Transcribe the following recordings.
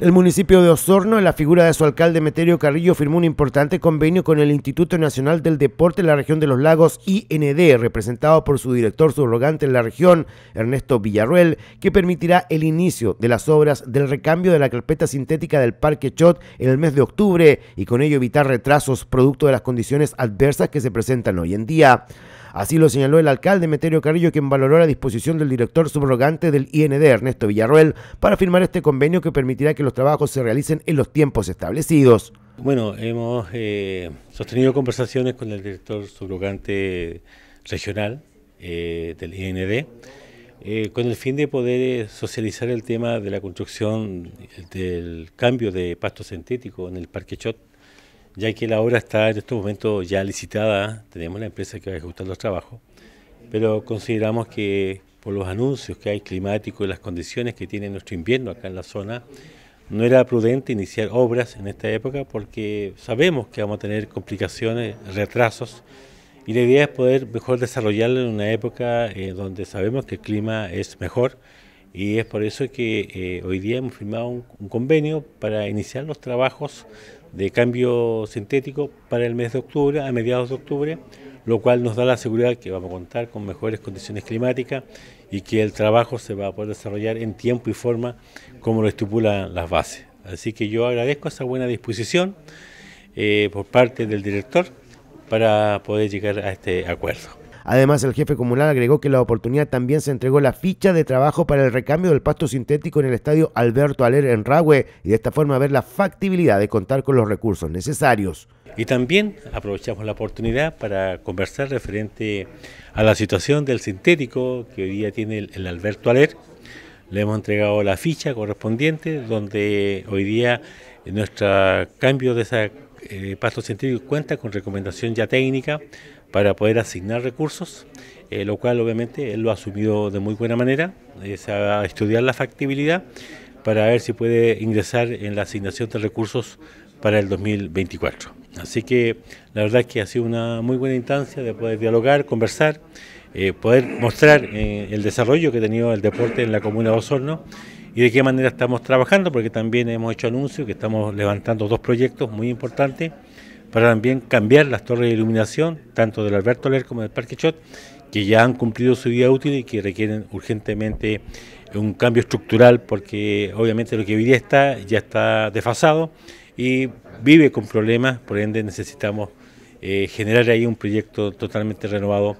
El municipio de Osorno, en la figura de su alcalde Meterio Carrillo, firmó un importante convenio con el Instituto Nacional del Deporte en la región de los lagos IND, representado por su director subrogante en la región, Ernesto Villarruel, que permitirá el inicio de las obras del recambio de la carpeta sintética del Parque Chot en el mes de octubre y con ello evitar retrasos producto de las condiciones adversas que se presentan hoy en día. Así lo señaló el alcalde Meterio Carrillo, quien valoró la disposición del director subrogante del IND, Ernesto Villarroel, para firmar este convenio que permitirá que los trabajos se realicen en los tiempos establecidos. Bueno, hemos eh, sostenido conversaciones con el director subrogante regional eh, del IND. Eh, con el fin de poder socializar el tema de la construcción del cambio de pasto sintético en el Parque Chot ya que la obra está en estos momentos ya licitada, tenemos la empresa que va a ejecutar los trabajos, pero consideramos que por los anuncios que hay climáticos y las condiciones que tiene nuestro invierno acá en la zona, no era prudente iniciar obras en esta época porque sabemos que vamos a tener complicaciones, retrasos, y la idea es poder mejor desarrollarlo en una época eh, donde sabemos que el clima es mejor y es por eso que eh, hoy día hemos firmado un, convenio para iniciar los trabajos de cambio sintético para el mes de octubre, a mediados de octubre, lo cual nos da la seguridad que vamos a contar con mejores condiciones climáticas y que el trabajo se va a poder desarrollar en tiempo y forma como lo estipulan las bases. Así que yo agradezco esa buena disposición eh, por parte del director para poder llegar a este acuerdo. Además, el jefe comunal agregó que la oportunidad también se entregó la ficha de trabajo para el recambio del pasto sintético en el estadio Alberto Aler en Rahue y de esta forma ver la factibilidad de contar con los recursos necesarios. Y también aprovechamos la oportunidad para conversar referente a la situación del sintético que hoy día tiene el Alberto Aler. Le hemos entregado la ficha correspondiente donde hoy día nuestro cambio de esa eh, Pacto Científico cuenta con recomendación ya técnica para poder asignar recursos, eh, lo cual obviamente él lo ha asumido de muy buena manera, es eh, a estudiar la factibilidad para ver si puede ingresar en la asignación de recursos para el 2024. Así que la verdad es que ha sido una muy buena instancia de poder dialogar, conversar, eh, poder mostrar el desarrollo que ha tenido el deporte en la comuna de Osorno y de qué manera estamos trabajando, porque también hemos hecho anuncios que estamos levantando dos proyectos muy importantes para también cambiar las torres de iluminación, tanto del Alberto Ler como del Parque Chot, que ya han cumplido su vida útil y que requieren urgentemente un cambio estructural, porque obviamente lo que hoy día está ya está desfasado y vive con problemas, por ende necesitamos eh, generar ahí un proyecto totalmente renovado.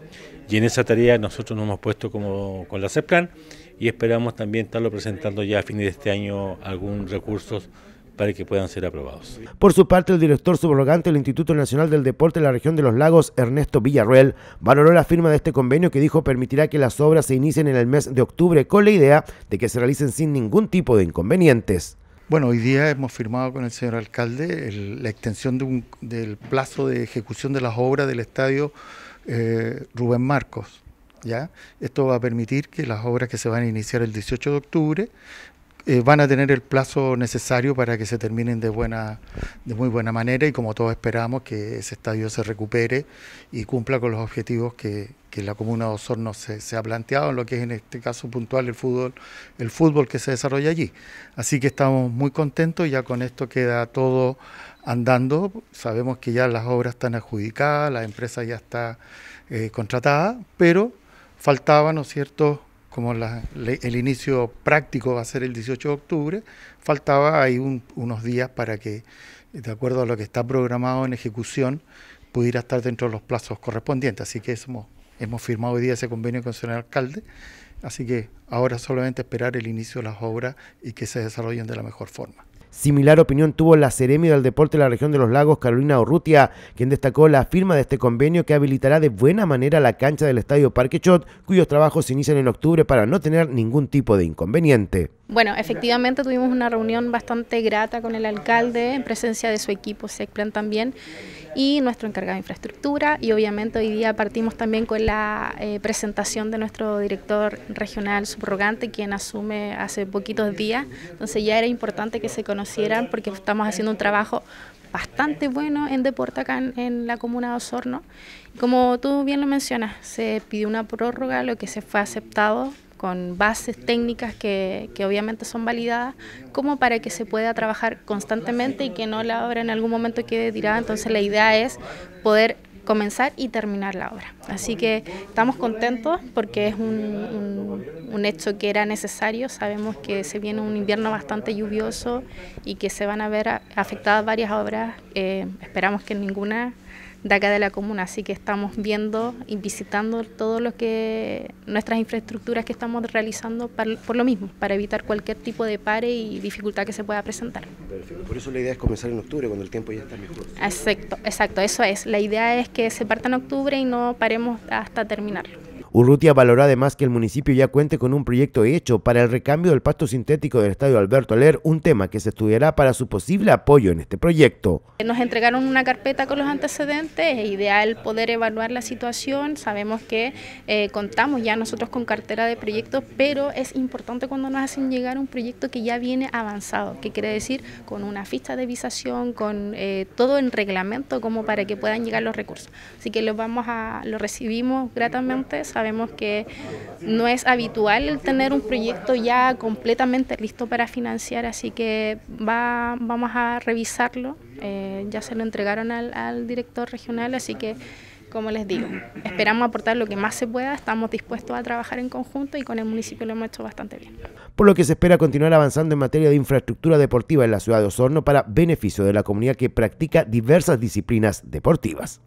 Y en esa tarea nosotros nos hemos puesto como con la CEPLAN y esperamos también estarlo presentando ya a fines de este año algunos recursos para que puedan ser aprobados. Por su parte, el director subrogante del Instituto Nacional del Deporte de la región de los lagos, Ernesto Villarruel, valoró la firma de este convenio que dijo permitirá que las obras se inicien en el mes de octubre con la idea de que se realicen sin ningún tipo de inconvenientes. Bueno, hoy día hemos firmado con el señor alcalde la extensión del plazo de ejecución de las obras del estadio eh, Rubén Marcos. ¿ya? Esto va a permitir que las obras que se van a iniciar el 18 de octubre eh, van a tener el plazo necesario para que se terminen de buena, de muy buena manera y como todos esperamos que ese estadio se recupere y cumpla con los objetivos que, que la comuna de Osorno se, ha planteado en lo que es en este caso puntual el fútbol, el fútbol que se desarrolla allí. Así que estamos muy contentos, ya con esto queda todo andando, sabemos que ya las obras están adjudicadas, la empresa ya está eh, contratada, pero faltaba, ¿no es cierto?, como la, el inicio práctico va a ser el 18 de octubre, faltaba ahí unos días para que, de acuerdo a lo que está programado en ejecución, pudiera estar dentro de los plazos correspondientes. Así que somos Hemos firmado hoy día ese convenio con el señor alcalde, así que ahora solamente esperar el inicio de las obras y que se desarrollen de la mejor forma. Similar opinión tuvo la Ceremia del Deporte de la región de los lagos, Carolina Orrutia, quien destacó la firma de este convenio que habilitará de buena manera la cancha del Estadio Parque Chot, cuyos trabajos se inician en octubre para no tener ningún tipo de inconveniente. Bueno, efectivamente tuvimos una reunión bastante grata con el alcalde en presencia de su equipo SECPLAN también y nuestro encargado de infraestructura y obviamente hoy día partimos también con la eh, presentación de nuestro director regional subrogante quien asume hace poquitos días, entonces ya era importante que se conocieran porque estamos haciendo un trabajo bastante bueno en deporte acá en, en, la comuna de Osorno. Como tú bien lo mencionas, se pidió una prórroga, lo que se fue aceptado con bases técnicas que, obviamente son validadas, como para que se pueda trabajar constantemente y que no la obra en algún momento quede tirada. Entonces la idea es poder comenzar y terminar la obra. Así que estamos contentos porque es un, hecho que era necesario. Sabemos que se viene un invierno bastante lluvioso y que se van a ver afectadas varias obras. Eh, esperamos que ninguna de acá de la comuna, así que estamos viendo y visitando todo lo que nuestras infraestructuras que estamos realizando para, por lo mismo, para evitar cualquier tipo de pare y dificultad que se pueda presentar. Por eso la idea es comenzar en octubre cuando el tiempo ya está mejor. Exacto, exacto, eso es. La idea es que se parta en octubre y no paremos hasta terminarlo. Urrutia valoró además que el municipio ya cuente con un proyecto hecho para el recambio del pasto sintético del estadio Alberto Aler, un tema que se estudiará para su posible apoyo en este proyecto. Nos entregaron una carpeta con los antecedentes, es ideal poder evaluar la situación, sabemos que eh, contamos ya nosotros con cartera de proyectos, pero es importante cuando nos hacen llegar un proyecto que ya viene avanzado, que quiere decir con una ficha de visación, con eh, todo en reglamento como para que puedan llegar los recursos. Así que lo vamos a, lo recibimos gratamente, Sabemos que no es habitual tener un proyecto ya completamente listo para financiar, así que vamos a revisarlo. Eh, ya se lo entregaron al, al director regional, así que como les digo, esperamos aportar lo que más se pueda, estamos dispuestos a trabajar en conjunto y con el municipio lo hemos hecho bastante bien. Por lo que se espera continuar avanzando en materia de infraestructura deportiva en la ciudad de Osorno para beneficio de la comunidad que practica diversas disciplinas deportivas.